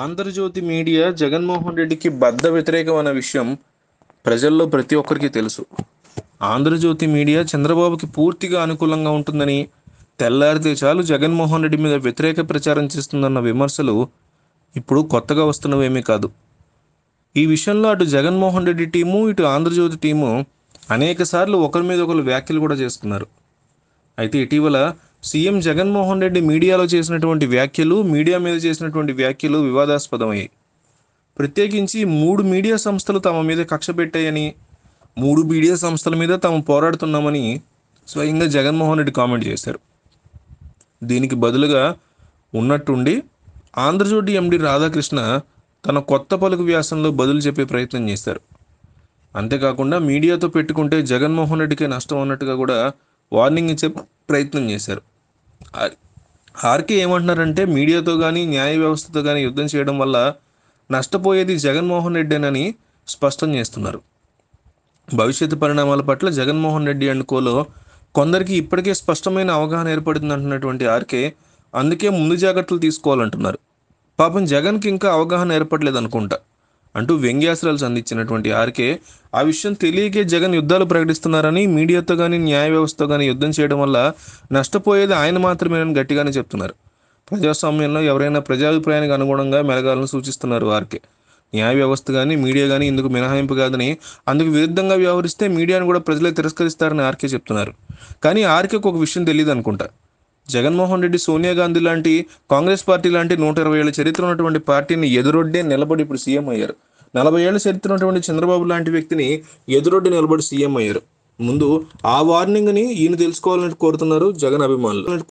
Andhra Jyothi media Jaganmohan రెడ్డికి బద్ద వ్యతిరేకం అన్న విషయం ప్రజల్లో ప్రతి ఒక్కరికి తెలుసు ఆంధ్రజ్యోతి మీడియా చంద్రబాబుకి పూర్తిగా అనుకూలంగా ఉంటుందని తెల్లారితే చాలు జగన్మోహన్ రెడ్డి మీద వ్యతిరేక ప్రచారం చేస్తుందన్న విమర్శలు ఇప్పుడు కొత్తగా వస్తున్నవేమీ కాదు ఈ విషయంలో అటు జగన్మోహన్ రెడ్డి టీము ఇటు ఆంధ్రజ్యోతి టీము అనేకసార్లు ఒకరి మీద ఒకరు వ్యాఖ్యలు కూడా చేసుకున్నారు అయితే ఇటీవల సీఎం జగన్మోహన్ రెడ్డి మీడియాలో చేసినటువంటి వ్యాఖ్యలు మీడియా మీద చేసినటువంటి వ్యాఖ్యలు వివాదాస్పదమయ్యాయి ప్రత్యేకించి మూడు మీడియా సంస్థలు తమ మీద కక్ష పెట్టాయని మూడు మీడియా సంస్థల మీద తాము పోరాడుతున్నామని స్వయంగా జగన్మోహన్ రెడ్డి కామెంట్ చేశారు దీనికి బదులుగా ఉన్నట్టుండి ఆంధ్రజ్యోతి ఎండి రాధాకృష్ణ తన కొత్త పలుకు వ్యాసంలో బదులు చెప్పే ప్రయత్నం చేశారు అంతేకాకుండా మీడియాతో పెట్టుకుంటే జగన్మోహన్ రెడ్డికే నష్టం అన్నట్టుగా కూడా వార్నింగ్ ఇచ్చే ప్రయత్నం చేశారు ఆర్కే ఏమంటున్నారంటే మీడియాతో కానీ న్యాయ వ్యవస్థతో కానీ యుద్ధం చేయడం వల్ల నష్టపోయేది జగన్మోహన్ రెడ్డేనని స్పష్టం చేస్తున్నారు భవిష్యత్తు పరిణామాల పట్ల జగన్మోహన్ రెడ్డి అండ్ కోలో కొందరికి ఇప్పటికే స్పష్టమైన అవగాహన ఏర్పడుతుంది అంటున్నటువంటి ఆర్కే అందుకే ముందు జాగ్రత్తలు తీసుకోవాలంటున్నారు పాపం జగన్కి ఇంకా అవగాహన ఏర్పడలేదు అనుకుంటా అంటూ వ్యంగ్యాస్త్రాలు సంధించినటువంటి ఆర్కే ఆ విషయం తెలియకే జగన్ యుద్ధాలు ప్రకటిస్తున్నారని మీడియాతో కానీ న్యాయ వ్యవస్థతో కానీ యుద్ధం చేయడం వల్ల నష్టపోయేది ఆయన మాత్రమేనని గట్టిగానే చెప్తున్నారు ప్రజాస్వామ్యంలో ఎవరైనా ప్రజాభిప్రాయానికి అనుగుణంగా మెలగాలని సూచిస్తున్నారు ఆర్కే న్యాయ వ్యవస్థ కానీ మీడియా కానీ ఇందుకు మినహాయింపు కాదని అందుకు విరుద్ధంగా వ్యవహరిస్తే మీడియాను కూడా ప్రజలే తిరస్కరిస్తారని ఆర్కే చెప్తున్నారు కానీ ఆర్కేకు ఒక విషయం తెలియదు అనుకుంటా జగన్మోహన్ రెడ్డి సోనియా గాంధీ లాంటి కాంగ్రెస్ పార్టీ లాంటి నూట ఇరవై ఏళ్ళ చరిత్ర ఉన్నటువంటి పార్టీని ఎదురొడ్డే నిలబడి ఇప్పుడు సీఎం అయ్యారు నలభై ఏళ్ళ చరిత్ర ఉన్నటువంటి చంద్రబాబు లాంటి వ్యక్తిని ఎదురొడ్డి నిలబడి సీఎం అయ్యారు ముందు ఆ వార్నింగ్ని ఈయన తెలుసుకోవాలని కోరుతున్నారు జగన్ అభిమానులు